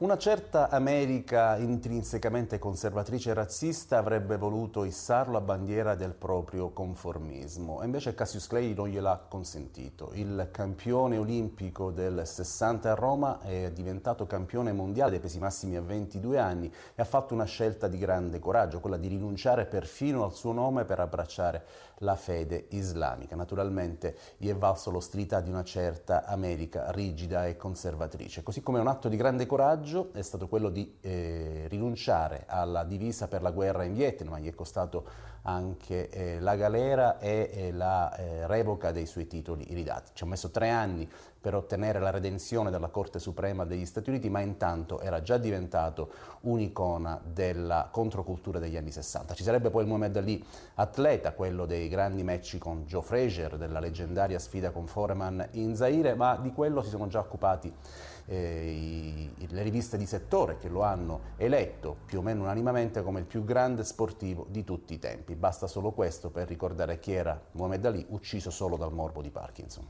Una certa America intrinsecamente conservatrice e razzista avrebbe voluto issarlo a bandiera del proprio conformismo, e invece Cassius Clay non gliel'ha consentito. Il campione olimpico del 60 a Roma è diventato campione mondiale dei pesi massimi a 22 anni e ha fatto una scelta di grande coraggio, quella di rinunciare perfino al suo nome per abbracciare la fede islamica. Naturalmente gli è valso l'ostilità di una certa America rigida e conservatrice, così come un atto di grande coraggio coraggio è stato quello di eh, rinunciare alla divisa per la guerra in Vietnam, gli è costato anche eh, la galera e eh, la eh, revoca dei suoi titoli iridati. Ci ha messo tre anni per ottenere la redenzione dalla Corte Suprema degli Stati Uniti, ma intanto era già diventato un'icona della controcultura degli anni 60. Ci sarebbe poi il Muhammad Ali, atleta, quello dei grandi match con Joe Frazier, della leggendaria sfida con Foreman in Zaire, ma di quello si sono già occupati eh, i, le riviste giornalisti di settore che lo hanno eletto più o meno unanimemente come il più grande sportivo di tutti i tempi. Basta solo questo per ricordare chi era Mohamed Ali, ucciso solo dal morbo di Parkinson.